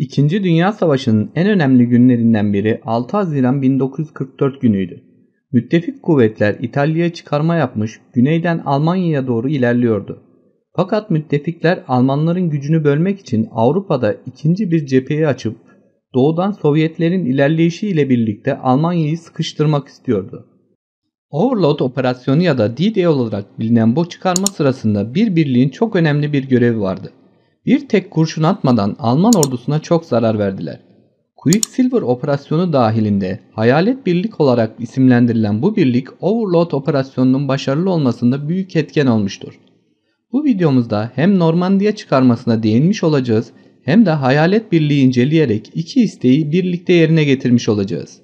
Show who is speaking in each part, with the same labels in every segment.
Speaker 1: İkinci Dünya Savaşı'nın en önemli günlerinden biri 6 Haziran 1944 günüydü. Müttefik kuvvetler İtalya'ya çıkarma yapmış güneyden Almanya'ya doğru ilerliyordu. Fakat müttefikler Almanların gücünü bölmek için Avrupa'da ikinci bir cepheyi açıp doğudan Sovyetlerin ilerleyişiyle birlikte Almanya'yı sıkıştırmak istiyordu. Overlord operasyonu ya da D-Day olarak bilinen bu çıkarma sırasında bir birliğin çok önemli bir görevi vardı bir tek kurşun atmadan Alman ordusuna çok zarar verdiler. Quicksilver operasyonu dahilinde hayalet birlik olarak isimlendirilen bu birlik Overlord operasyonunun başarılı olmasında büyük etken olmuştur. Bu videomuzda hem Normandiya çıkarmasına değinmiş olacağız hem de hayalet birliği inceleyerek iki isteği birlikte yerine getirmiş olacağız.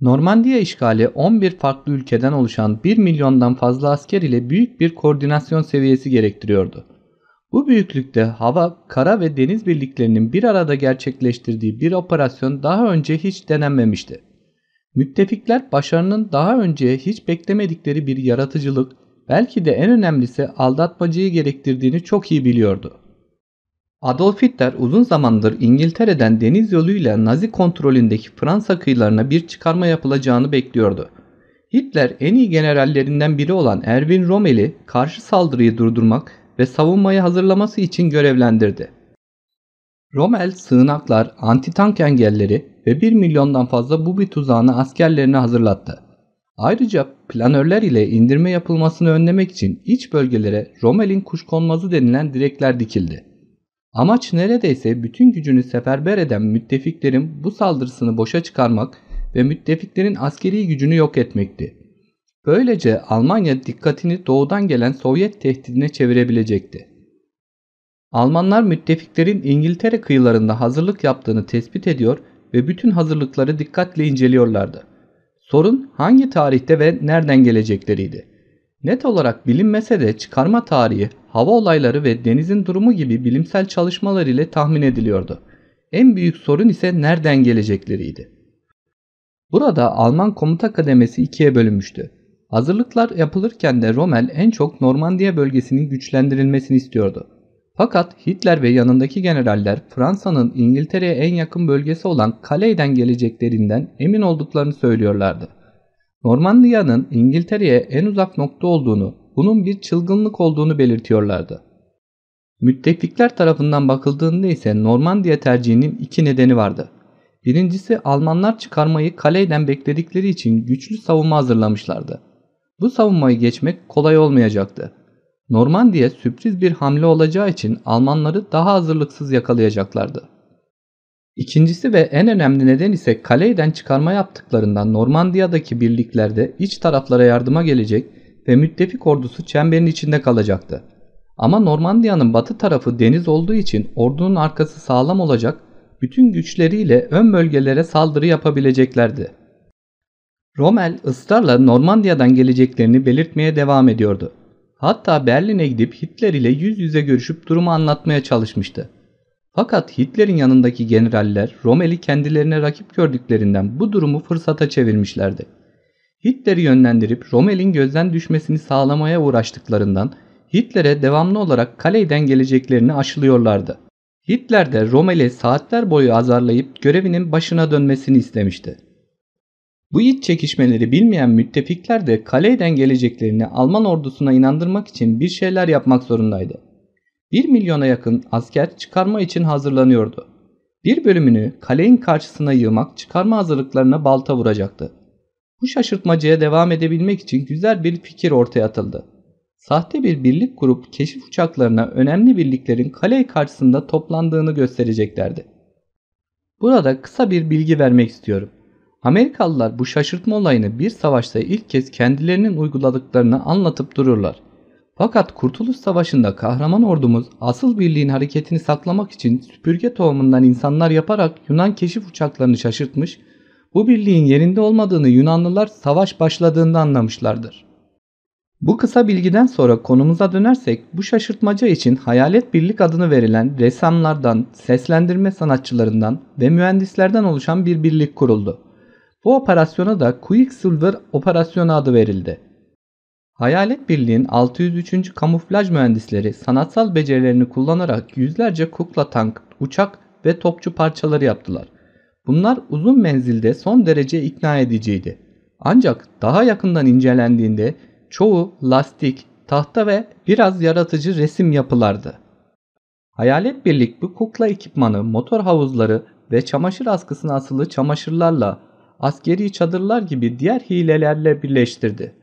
Speaker 1: Normandiya işgali 11 farklı ülkeden oluşan 1 milyondan fazla asker ile büyük bir koordinasyon seviyesi gerektiriyordu. Bu büyüklükte hava, kara ve deniz birliklerinin bir arada gerçekleştirdiği bir operasyon daha önce hiç denenmemişti. Müttefikler başarının daha önce hiç beklemedikleri bir yaratıcılık, belki de en önemlisi aldatmacıyı gerektirdiğini çok iyi biliyordu. Adolf Hitler uzun zamandır İngiltere'den deniz yoluyla Nazi kontrolündeki Fransa kıyılarına bir çıkarma yapılacağını bekliyordu. Hitler en iyi generallerinden biri olan Erwin Rommel'i karşı saldırıyı durdurmak ve savunmayı hazırlaması için görevlendirdi. Rommel sığınaklar, anti-tank engelleri ve 1 milyondan fazla Bubi tuzağını askerlerine hazırlattı. Ayrıca planörler ile indirme yapılmasını önlemek için iç bölgelere Rommel'in kuşkonmazı denilen direkler dikildi. Amaç neredeyse bütün gücünü seferber eden müttefiklerin bu saldırısını boşa çıkarmak ve müttefiklerin askeri gücünü yok etmekti. Böylece Almanya dikkatini doğudan gelen Sovyet tehdidine çevirebilecekti. Almanlar müttefiklerin İngiltere kıyılarında hazırlık yaptığını tespit ediyor ve bütün hazırlıkları dikkatle inceliyorlardı. Sorun hangi tarihte ve nereden gelecekleriydi. Net olarak bilinmese de çıkarma tarihi, hava olayları ve denizin durumu gibi bilimsel çalışmalar ile tahmin ediliyordu. En büyük sorun ise nereden gelecekleriydi. Burada Alman komuta kademesi ikiye bölünmüştü. Hazırlıklar yapılırken de Rommel en çok Normandiya bölgesinin güçlendirilmesini istiyordu. Fakat Hitler ve yanındaki generaller Fransa'nın İngiltere'ye en yakın bölgesi olan Calais'den geleceklerinden emin olduklarını söylüyorlardı. Normandiya'nın İngiltere'ye en uzak nokta olduğunu, bunun bir çılgınlık olduğunu belirtiyorlardı. Müttefikler tarafından bakıldığında ise Normandiya tercihinin iki nedeni vardı. Birincisi Almanlar çıkarmayı Calais'den bekledikleri için güçlü savunma hazırlamışlardı. Bu savunmayı geçmek kolay olmayacaktı. Normandiya sürpriz bir hamle olacağı için Almanları daha hazırlıksız yakalayacaklardı. İkincisi ve en önemli neden ise kaleyden çıkarma yaptıklarından Normandiya'daki birliklerde iç taraflara yardıma gelecek ve müttefik ordusu çemberin içinde kalacaktı. Ama Normandiya'nın batı tarafı deniz olduğu için ordunun arkası sağlam olacak, bütün güçleriyle ön bölgelere saldırı yapabileceklerdi. Rommel ısrarla Normandiya'dan geleceklerini belirtmeye devam ediyordu. Hatta Berlin'e gidip Hitler ile yüz yüze görüşüp durumu anlatmaya çalışmıştı. Fakat Hitler'in yanındaki generaller Rommel'i kendilerine rakip gördüklerinden bu durumu fırsata çevirmişlerdi. Hitler'i yönlendirip Rommel'in gözden düşmesini sağlamaya uğraştıklarından Hitler'e devamlı olarak kaleyden geleceklerini aşılıyorlardı. Hitler de Rommel'i saatler boyu azarlayıp görevinin başına dönmesini istemişti. Bu iç çekişmeleri bilmeyen müttefikler de Kaley'den geleceklerini Alman ordusuna inandırmak için bir şeyler yapmak zorundaydı. 1 milyona yakın asker çıkarma için hazırlanıyordu. Bir bölümünü kalenin karşısına yığmak çıkarma hazırlıklarına balta vuracaktı. Bu şaşırtmacaya devam edebilmek için güzel bir fikir ortaya atıldı. Sahte bir birlik kurup keşif uçaklarına önemli birliklerin kale karşısında toplandığını göstereceklerdi. Burada kısa bir bilgi vermek istiyorum. Amerikalılar bu şaşırtma olayını bir savaşta ilk kez kendilerinin uyguladıklarını anlatıp dururlar. Fakat Kurtuluş Savaşı'nda kahraman ordumuz asıl birliğin hareketini saklamak için süpürge tohumundan insanlar yaparak Yunan keşif uçaklarını şaşırtmış, bu birliğin yerinde olmadığını Yunanlılar savaş başladığında anlamışlardır. Bu kısa bilgiden sonra konumuza dönersek bu şaşırtmaca için Hayalet Birlik adını verilen ressamlardan, seslendirme sanatçılarından ve mühendislerden oluşan bir birlik kuruldu. Bu operasyona da Quicksilver operasyonu adı verildi. Hayalet Birliği'nin 603. kamuflaj mühendisleri sanatsal becerilerini kullanarak yüzlerce kukla tank, uçak ve topçu parçaları yaptılar. Bunlar uzun menzilde son derece ikna ediciydi. Ancak daha yakından incelendiğinde çoğu lastik, tahta ve biraz yaratıcı resim yapılardı. Hayalet Birlik bu kukla ekipmanı, motor havuzları ve çamaşır askısına asılı çamaşırlarla askeri çadırlar gibi diğer hilelerle birleştirdi.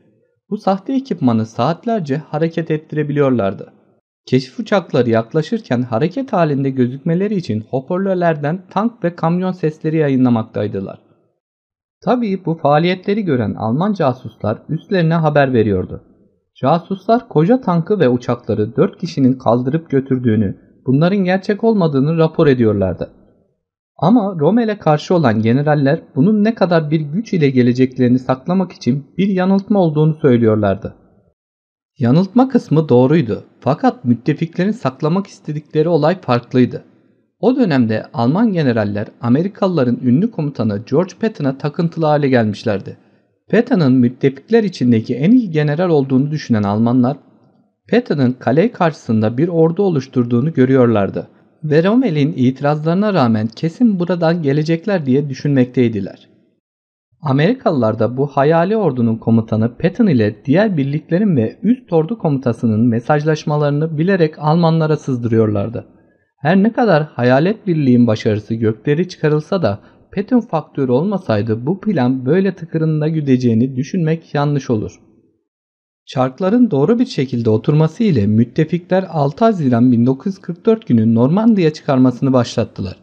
Speaker 1: Bu sahte ekipmanı saatlerce hareket ettirebiliyorlardı. Keşif uçakları yaklaşırken hareket halinde gözükmeleri için hoparlörlerden tank ve kamyon sesleri yayınlamaktaydılar. Tabii bu faaliyetleri gören Alman casuslar üstlerine haber veriyordu. Casuslar koca tankı ve uçakları 4 kişinin kaldırıp götürdüğünü, bunların gerçek olmadığını rapor ediyorlardı. Ama Roma ile karşı olan generaller bunun ne kadar bir güç ile geleceklerini saklamak için bir yanıltma olduğunu söylüyorlardı. Yanıltma kısmı doğruydu fakat müttefiklerin saklamak istedikleri olay farklıydı. O dönemde Alman generaller Amerikalıların ünlü komutanı George Patton'a takıntılı hale gelmişlerdi. Patton'ın müttefikler içindeki en iyi general olduğunu düşünen Almanlar, Patton'ın kale karşısında bir ordu oluşturduğunu görüyorlardı ve itirazlarına rağmen kesin buradan gelecekler diye düşünmekteydiler. Amerikalılar da bu hayali ordunun komutanı Patton ile diğer birliklerin ve üst ordu komutasının mesajlaşmalarını bilerek Almanlara sızdırıyorlardı. Her ne kadar hayalet birliğin başarısı gökleri çıkarılsa da Patton faktörü olmasaydı bu plan böyle tıkırında güdeceğini düşünmek yanlış olur. Çarkların doğru bir şekilde oturması ile müttefikler 6 Haziran 1944 günü Normandiya çıkarmasını başlattılar.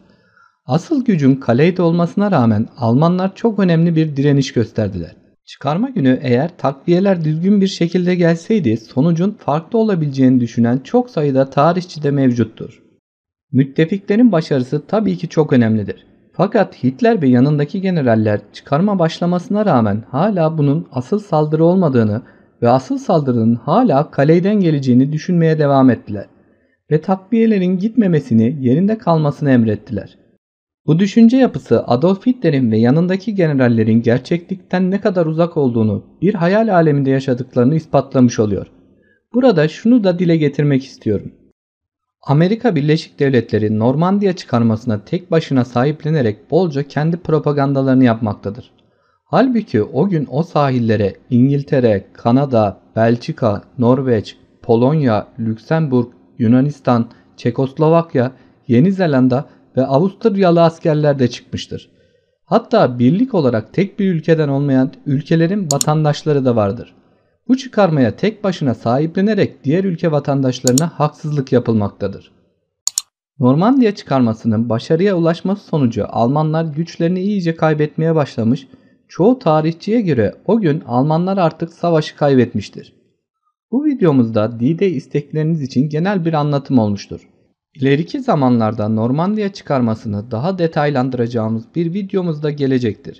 Speaker 1: Asıl gücün Calais olmasına rağmen Almanlar çok önemli bir direniş gösterdiler. Çıkarma günü eğer takviyeler düzgün bir şekilde gelseydi sonucun farklı olabileceğini düşünen çok sayıda tarihçi de mevcuttur. Müttefiklerin başarısı tabii ki çok önemlidir. Fakat Hitler ve yanındaki generaller çıkarma başlamasına rağmen hala bunun asıl saldırı olmadığını ve asıl saldırının hala kaleyden geleceğini düşünmeye devam ettiler ve takviyelerin gitmemesini yerinde kalmasını emrettiler. Bu düşünce yapısı Adolf Hitler'in ve yanındaki generallerin gerçeklikten ne kadar uzak olduğunu bir hayal aleminde yaşadıklarını ispatlamış oluyor. Burada şunu da dile getirmek istiyorum. Amerika Birleşik Devletleri Normandiya çıkarmasına tek başına sahiplenerek bolca kendi propagandalarını yapmaktadır. Halbuki o gün o sahillere İngiltere, Kanada, Belçika, Norveç, Polonya, Lüksemburg, Yunanistan, Çekoslovakya, Yeni Zelanda ve Avusturyalı askerler de çıkmıştır. Hatta birlik olarak tek bir ülkeden olmayan ülkelerin vatandaşları da vardır. Bu çıkarmaya tek başına sahiplenerek diğer ülke vatandaşlarına haksızlık yapılmaktadır. Normandiya çıkarmasının başarıya ulaşması sonucu Almanlar güçlerini iyice kaybetmeye başlamış çoğu tarihçiye göre o gün Almanlar artık savaşı kaybetmiştir. Bu videomuzda D-Day istekleriniz için genel bir anlatım olmuştur. İleriki zamanlarda Normandiya çıkarmasını daha detaylandıracağımız bir videomuzda gelecektir.